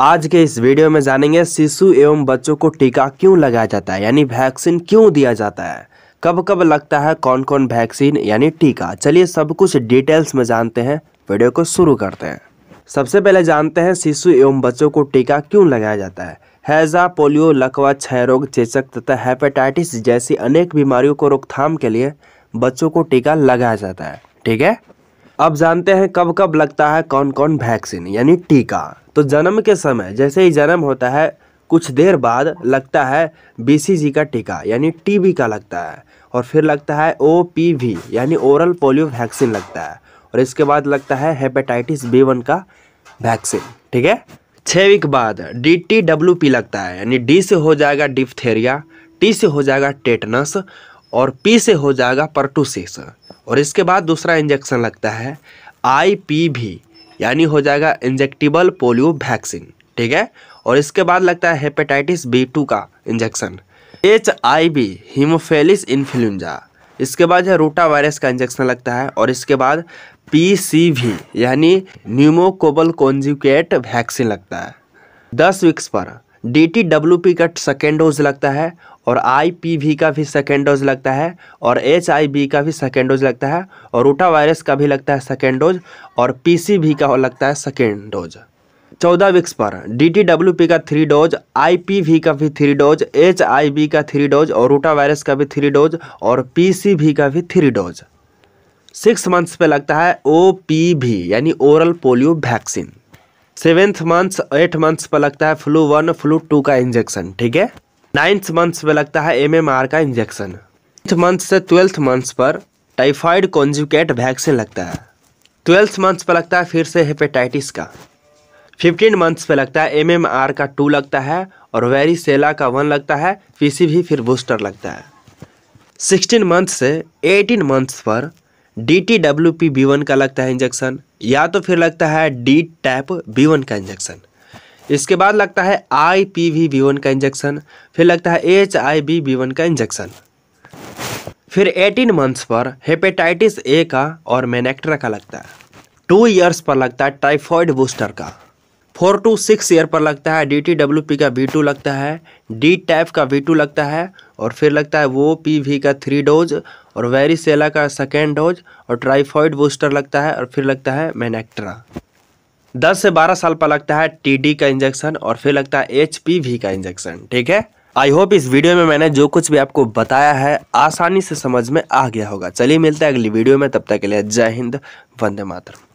आज के इस वीडियो में जानेंगे शिशु एवं बच्चों को टीका क्यों लगाया जाता है यानी वैक्सीन क्यों दिया जाता है कब कब लगता है कौन कौन वैक्सीन यानी टीका चलिए सब कुछ डिटेल्स में जानते हैं वीडियो को शुरू करते हैं सबसे पहले जानते हैं शिशु एवं बच्चों को टीका क्यों लगाया जाता है हैजा पोलियो लकवा क्षय रोग चेचक तथा हेपेटाइटिस जैसी अनेक बीमारियों को रोकथाम के लिए बच्चों को टीका लगाया जाता है ठीक है अब जानते हैं कब कब लगता है कौन कौन वैक्सीन यानी टीका तो जन्म के समय जैसे ही जन्म होता है कुछ देर बाद लगता है बी का टीका यानी टीबी का लगता है और फिर लगता है ओ यानी ओरल पोलियो वैक्सीन लगता है और इसके बाद लगता है हेपेटाइटिस बी वन का वैक्सीन ठीक है छः वीक बाद डी टी डब्ल्यू पी लगता है यानी डी से हो जाएगा डिफ्थेरिया टी से हो जाएगा टेटनस और पी से हो जाएगा परटूसेशन और इसके बाद दूसरा इंजेक्शन लगता है आईपीवी यानी हो जाएगा इंजेक्टिबल पोलियो वैक्सीन ठीक है और इसके बाद लगता है हेपेटाइटिस बी टू का injection H I B haemophilus influenza इसके बाद है रोटा वायरस का इंजेक्शन लगता है और इसके बाद पी सी वी यानी न्यूमोकोबल कॉन्जुकेट वैक्सीन लगता है दस वीक्स पर डी टी डब्ल्यू पी का सेकेंड डोज लगता है और आई पी वी का भी सेकेंड डोज लगता है और एच आई बी का भी सेकेंड डोज लगता है और रूटा वायरस का भी लगता है सेकेंड डोज और पी सी भी का लगता है सेकेंड डोज चौदह वीक्स पर डी टी डब्ल्यू पी का three dose I P V का भी थ्री डोज एच आई का थ्री डोज और रूटा वायरस का भी थ्री डोज और पी सी भी का भी थ्री डोज सिक्स मंथ्स पे लगता है ओ पी भी यानी oral polio vaccine seventh months eight months पर लगता है फ्लू वन फ्लू टू का इंजेक्शन ठीक है नाइन्थ मंथ्स पर लगता है एम का इंजेक्शन मंथ से ट्वेल्थ मंथ्स पर टाइफाइड कॉन्जुकेट वैक्सीन लगता है ट्वेल्थ मंथ्स पर लगता है फिर से हेपेटाइटिस का फिफ्टीन मंथ्स पर लगता है एम का टू लगता है और वेरी सेला का वन लगता है पीसी भी फिर बूस्टर लगता है सिक्सटीन मंथ से एटीन मंथ्स पर D T W P B one का लगता है इंजेक्शन या तो फिर लगता है डी टैप बी वन का इंजेक्शन इसके बाद लगता है I P V B one का इंजेक्शन फिर लगता है H I B B one का इंजेक्शन फिर 18 मंथ्स पर हेपेटाइटिस ए का और मेनेक्ट्रा का लगता है टू ईयर्स पर लगता है टाइफॉइड बूस्टर का फोर टू सिक्स ईयर पर लगता है डी टी डब्ल्यू पी का बी टू लगता है डी टैप का बी टू लगता है और फिर लगता है वो पी वी का थ्री डोज और सेला का सेकेंड डोज और ट्राइफॉइड बूस्टर लगता है और फिर लगता है मैनेक्ट्रा दस से बारह साल पर लगता है टीडी का इंजेक्शन और फिर लगता है एच का इंजेक्शन ठीक है आई होप इस वीडियो में मैंने जो कुछ भी आपको बताया है आसानी से समझ में आ गया होगा चलिए मिलते हैं अगली वीडियो में तब तक के लिए जय हिंद वंदे मातरम